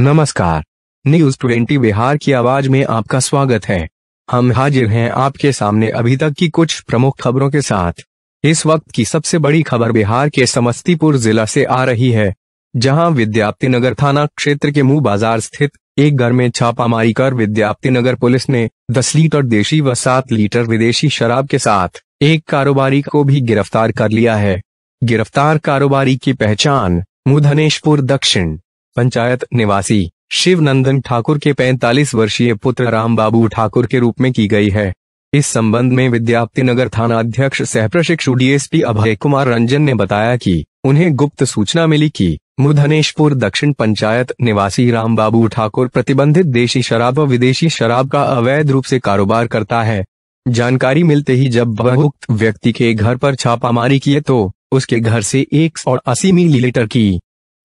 नमस्कार news twenty Bihar की आवाज में आपका स्वागत है हम हाजिर हैं आपके सामने अभी तक की कुछ प्रमुख खबरों के साथ इस वक्त की सबसे बड़ी खबर बिहार के समस्तीपुर जिला से आ रही है जहां विद्याप्ति नगर थाना क्षेत्र के मुंह बाजार स्थित एक घर में छापामारी कर विद्याप्ति नगर पुलिस ने दस लीटर देशी व सात लीटर विदेशी शराब के साथ एक कारोबारी को भी गिरफ्तार कर लिया है गिरफ्तार कारोबारी की पहचान मुधनेशपुर दक्षिण पंचायत निवासी शिव नंदन ठाकुर के 45 वर्षीय पुत्र रामबाबू ठाकुर के रूप में की गई है इस संबंध में विद्याप्ति नगर थाना अध्यक्ष सह प्रशिक्षु डीएसपी अभय कुमार रंजन ने बताया कि उन्हें गुप्त सूचना मिली कि मुधनेशपुर दक्षिण पंचायत निवासी रामबाबू ठाकुर प्रतिबंधित देशी शराब व विदेशी शराब का अवैध रूप से कारोबार करता है जानकारी मिलते ही जब वह उक्त व्यक्ति के घर पर छापामारी किए तो उसके घर से एक और अस्सी मिलीलीटर की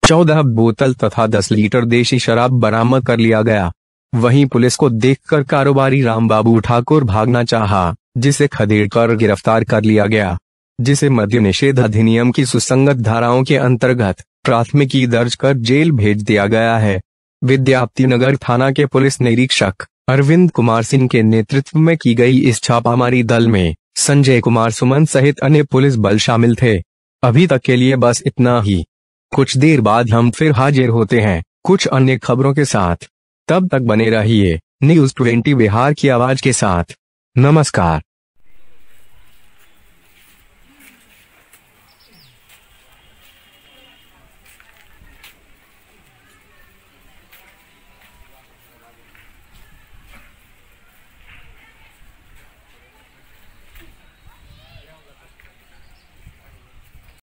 चौदह बोतल तथा दस लीटर देशी शराब बरामद कर लिया गया वहीं पुलिस को देखकर कारोबारी रामबाबू ठाकुर भागना चाहा, जिसे खदेड़ कर गिरफ्तार कर लिया गया जिसे मध्य निषेध अधिनियम की सुसंगत धाराओं के अंतर्गत प्राथमिकी दर्ज कर जेल भेज दिया गया है विद्याप्ति नगर थाना के पुलिस निरीक्षक अरविंद कुमार सिंह के नेतृत्व में की गई इस छापामारी दल में संजय कुमार सुमन सहित अन्य पुलिस बल शामिल थे अभी तक के लिए बस इतना ही कुछ देर बाद हम फिर हाजिर होते हैं कुछ अन्य खबरों के साथ तब तक बने रहिए न्यूज ट्वेंटी बिहार की आवाज के साथ नमस्कार